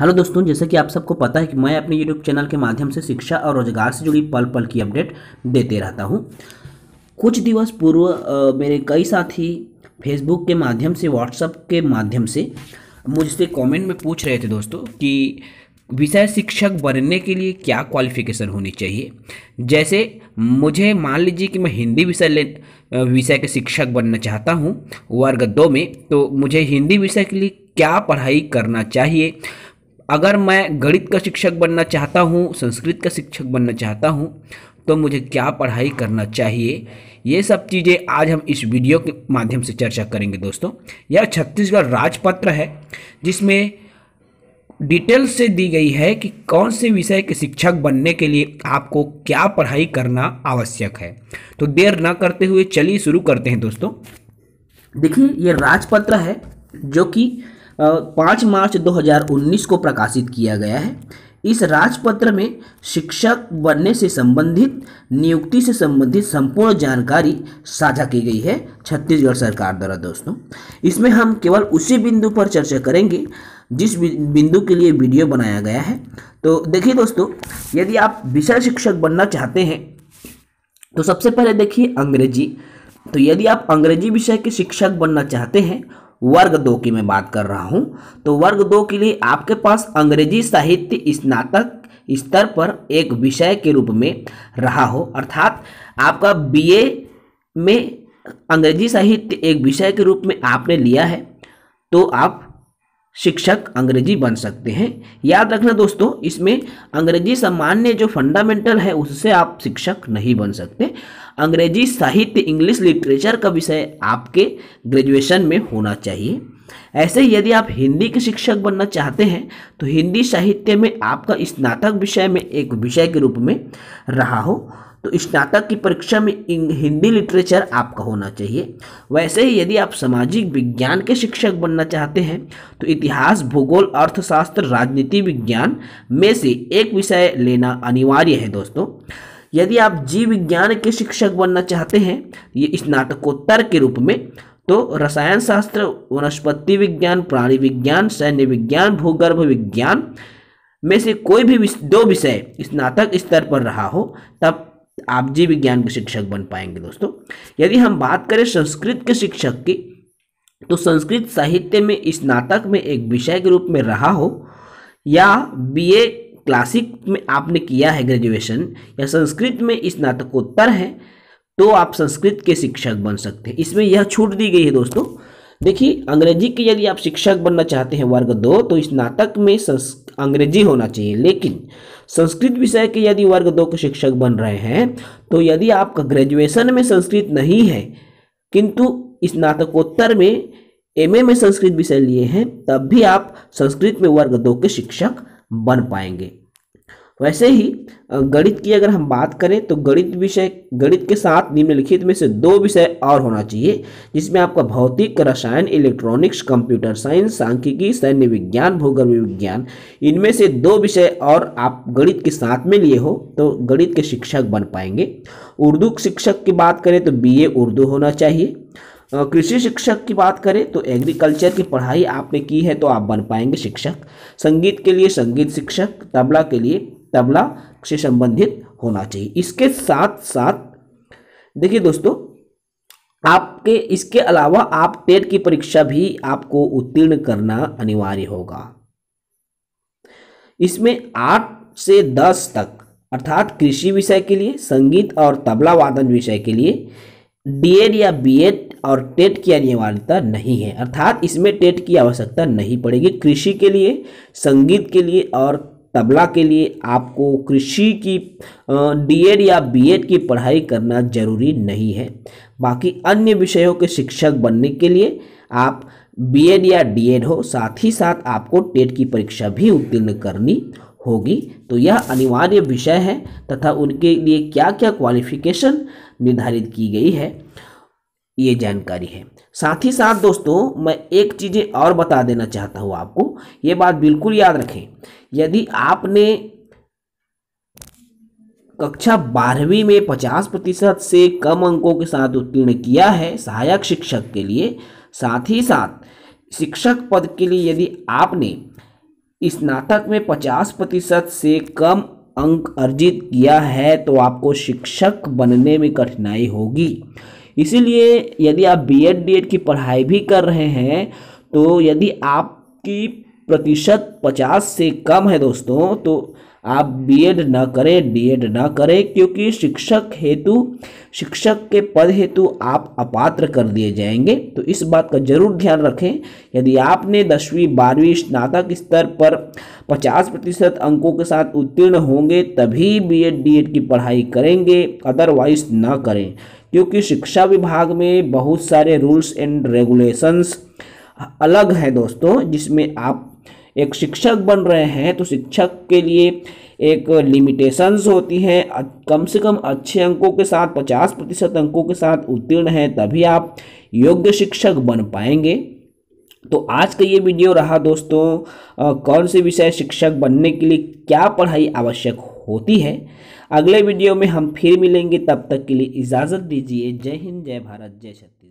hello दोस्तों जैसे कि आप सबको पता है कि मैं अपने यूट्यूब चैनल के माध्यम से शिक्षा और रोजगार से जुड़ी पल पल की अपडेट देते रहता हूँ कुछ दिवस पूर्व मेरे कई साथी फेसबुक के माध्यम से व्हाट्सअप के माध्यम से मुझसे कमेंट में पूछ रहे थे दोस्तों कि विषय शिक्षक बनने के लिए क्या क्वालिफिकेशन होनी चाहिए जैसे मुझे मान लीजिए कि मैं हिंदी विषय ले विषय के शिक्षक बनना चाहता हूँ वर्ग दो में तो मुझे हिंदी विषय के लिए क्या पढ़ाई करना चाहिए अगर मैं गणित का शिक्षक बनना चाहता हूँ संस्कृत का शिक्षक बनना चाहता हूँ तो मुझे क्या पढ़ाई करना चाहिए ये सब चीज़ें आज हम इस वीडियो के माध्यम से चर्चा करेंगे दोस्तों यह छत्तीसगढ़ राजपत्र है जिसमें डिटेल से दी गई है कि कौन से विषय के शिक्षक बनने के लिए आपको क्या पढ़ाई करना आवश्यक है तो देर ना करते हुए चलिए शुरू करते हैं दोस्तों देखिए ये राजपत्र है जो कि पाँच मार्च 2019 को प्रकाशित किया गया है इस राजपत्र में शिक्षक बनने से संबंधित नियुक्ति से संबंधित संपूर्ण जानकारी साझा की गई है छत्तीसगढ़ सरकार द्वारा दोस्तों इसमें हम केवल उसी बिंदु पर चर्चा करेंगे जिस बिंदु के लिए वीडियो बनाया गया है तो देखिए दोस्तों यदि आप विषय शिक्षक बनना चाहते हैं तो सबसे पहले देखिए अंग्रेजी तो यदि आप अंग्रेजी विषय के शिक्षक बनना चाहते हैं वर्ग दो की मैं बात कर रहा हूँ तो वर्ग दो के लिए आपके पास अंग्रेजी साहित्य स्नातक स्तर पर एक विषय के रूप में रहा हो अर्थात आपका बीए में अंग्रेजी साहित्य एक विषय के रूप में आपने लिया है तो आप शिक्षक अंग्रेजी बन सकते हैं याद रखना दोस्तों इसमें अंग्रेजी सामान्य जो फंडामेंटल है उससे आप शिक्षक नहीं बन सकते अंग्रेजी साहित्य इंग्लिश लिटरेचर का विषय आपके ग्रेजुएशन में होना चाहिए ऐसे ही यदि आप हिंदी के शिक्षक बनना चाहते हैं तो हिंदी साहित्य में आपका स्नातक विषय में एक विषय के रूप में रहा हो तो स्नातक की परीक्षा में हिंदी लिटरेचर आपका होना चाहिए वैसे ही यदि आप सामाजिक विज्ञान के शिक्षक बनना चाहते हैं तो इतिहास भूगोल अर्थशास्त्र राजनीति विज्ञान में से एक विषय लेना अनिवार्य है दोस्तों यदि आप जीव विज्ञान के शिक्षक बनना चाहते हैं ये स्नातकोत्तर के रूप में तो रसायन शास्त्र वनस्पति विज्ञान प्राणी विज्ञान सैन्य विज्ञान भूगर्भ विज्ञान में से कोई भी दो विषय स्नातक स्तर पर रहा हो तब आप जी विज्ञान के शिक्षक बन पाएंगे दोस्तों यदि हम बात करें संस्कृत के शिक्षक की तो संस्कृत साहित्य में स्नातक में एक विषय के रूप में रहा हो या ए क्लासिक में आपने किया है ग्रेजुएशन या संस्कृत में स्नातकोत्तर है तो आप संस्कृत के शिक्षक बन सकते हैं इसमें यह छूट दी गई है दोस्तों देखिए अंग्रेजी के यदि आप शिक्षक बनना चाहते हैं वर्ग दो तो स्नातक में अंग्रेजी होना चाहिए लेकिन संस्कृत विषय के यदि वर्ग दो के शिक्षक बन रहे हैं तो यदि आपका ग्रेजुएशन में संस्कृत नहीं है किंतु स्नातकोत्तर में ए में संस्कृत विषय लिए हैं तब भी आप संस्कृत में वर्ग दो के शिक्षक बन पाएंगे वैसे ही गणित की अगर हम बात करें तो गणित विषय गणित के साथ निम्नलिखित में से दो विषय और होना चाहिए जिसमें आपका भौतिक रसायन इलेक्ट्रॉनिक्स कंप्यूटर साइंस सांख्यिकी सैन्य विज्ञान भूगर्भ विज्ञान इनमें से दो विषय और आप गणित के साथ में लिए हो तो गणित के शिक्षक बन पाएंगे उर्दू शिक्षक की बात करें तो बी उर्दू होना चाहिए कृषि शिक्षक की बात करें तो एग्रीकल्चर की पढ़ाई आपने की है तो आप बन पाएंगे शिक्षक संगीत के लिए संगीत शिक्षक तबला के लिए तबला से संबंधित होना चाहिए इसके साथ साथ देखिए दोस्तों आपके इसके अलावा आप टेट की परीक्षा भी आपको उत्तीर्ण करना अनिवार्य होगा इसमें आठ से दस तक अर्थात कृषि विषय के लिए संगीत और तबला वादन विषय के लिए डीएड या बीएड और टेट की अनिवार्यता नहीं है अर्थात इसमें टेट की आवश्यकता नहीं पड़ेगी कृषि के लिए संगीत के लिए और तबला के लिए आपको कृषि की डीएड या बीएड की पढ़ाई करना जरूरी नहीं है बाकी अन्य विषयों के शिक्षक बनने के लिए आप बीएड या डीएड हो साथ ही साथ आपको टेट की परीक्षा भी उत्तीर्ण करनी होगी तो यह अनिवार्य विषय है तथा उनके लिए क्या क्या क्वालिफिकेशन निर्धारित की गई है ये जानकारी है साथ ही साथ दोस्तों मैं एक चीज़ें और बता देना चाहता हूँ आपको ये बात बिल्कुल याद रखें यदि आपने कक्षा बारहवीं में पचास प्रतिशत से कम अंकों के साथ उत्तीर्ण किया है सहायक शिक्षक के लिए साथ ही साथ शिक्षक पद के लिए यदि आपने स्नातक में पचास प्रतिशत से कम अंक अर्जित किया है तो आपको शिक्षक बनने में कठिनाई होगी इसीलिए यदि आप बी एड डी एड की पढ़ाई भी कर रहे हैं तो यदि आपकी प्रतिशत पचास से कम है दोस्तों तो आप बीएड ना करें डीएड ना करें क्योंकि शिक्षक हेतु शिक्षक के पद हेतु आप अपात्र कर दिए जाएंगे तो इस बात का जरूर ध्यान रखें यदि आपने दसवीं बारहवीं स्नातक स्तर पर 50 प्रतिशत अंकों के साथ उत्तीर्ण होंगे तभी बीएड डीएड की पढ़ाई करेंगे अदरवाइज ना करें क्योंकि शिक्षा विभाग में बहुत सारे रूल्स एंड रेगुलेशंस अलग हैं दोस्तों जिसमें आप एक शिक्षक बन रहे हैं तो शिक्षक के लिए एक लिमिटेशंस होती है कम से कम अच्छे अंकों के साथ पचास प्रतिशत अंकों के साथ उत्तीर्ण है तभी आप योग्य शिक्षक बन पाएंगे तो आज का ये वीडियो रहा दोस्तों आ, कौन से विषय शिक्षक बनने के लिए क्या पढ़ाई आवश्यक होती है अगले वीडियो में हम फिर मिलेंगे तब तक के लिए इजाज़त दीजिए जय हिंद जय भारत जय छत्तीस